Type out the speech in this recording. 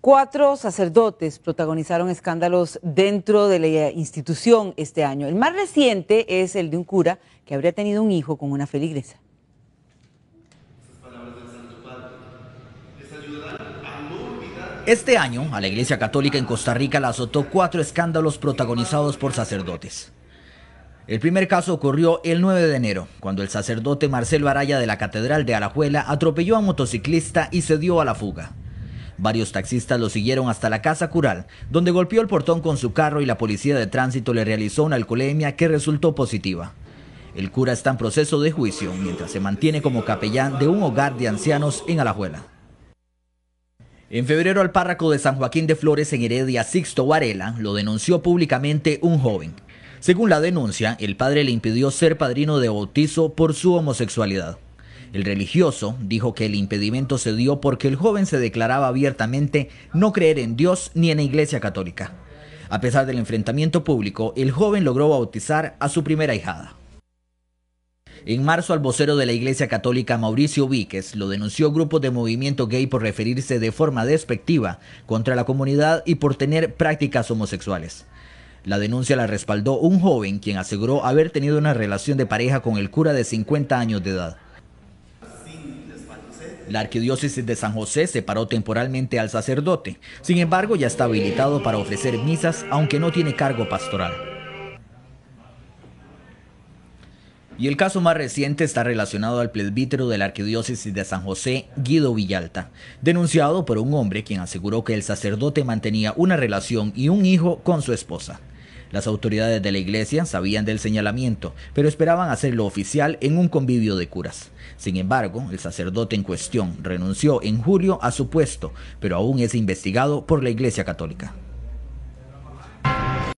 Cuatro sacerdotes protagonizaron escándalos dentro de la institución este año. El más reciente es el de un cura que habría tenido un hijo con una feligresa. Este año, a la Iglesia Católica en Costa Rica la azotó cuatro escándalos protagonizados por sacerdotes. El primer caso ocurrió el 9 de enero, cuando el sacerdote Marcelo Araya de la Catedral de Alajuela atropelló a un motociclista y se dio a la fuga. Varios taxistas lo siguieron hasta la casa cural, donde golpeó el portón con su carro y la policía de tránsito le realizó una alcoholemia que resultó positiva. El cura está en proceso de juicio mientras se mantiene como capellán de un hogar de ancianos en Alajuela. En febrero al párroco de San Joaquín de Flores en Heredia, Sixto Varela, lo denunció públicamente un joven. Según la denuncia, el padre le impidió ser padrino de bautizo por su homosexualidad. El religioso dijo que el impedimento se dio porque el joven se declaraba abiertamente no creer en Dios ni en la Iglesia Católica. A pesar del enfrentamiento público, el joven logró bautizar a su primera hijada. En marzo, al vocero de la Iglesia Católica Mauricio Víquez lo denunció grupos de movimiento gay por referirse de forma despectiva contra la comunidad y por tener prácticas homosexuales. La denuncia la respaldó un joven quien aseguró haber tenido una relación de pareja con el cura de 50 años de edad. La arquidiócesis de San José separó temporalmente al sacerdote. Sin embargo, ya está habilitado para ofrecer misas, aunque no tiene cargo pastoral. Y el caso más reciente está relacionado al presbítero de la Arquidiócesis de San José, Guido Villalta, denunciado por un hombre quien aseguró que el sacerdote mantenía una relación y un hijo con su esposa. Las autoridades de la iglesia sabían del señalamiento, pero esperaban hacerlo oficial en un convivio de curas. Sin embargo, el sacerdote en cuestión renunció en julio a su puesto, pero aún es investigado por la Iglesia Católica.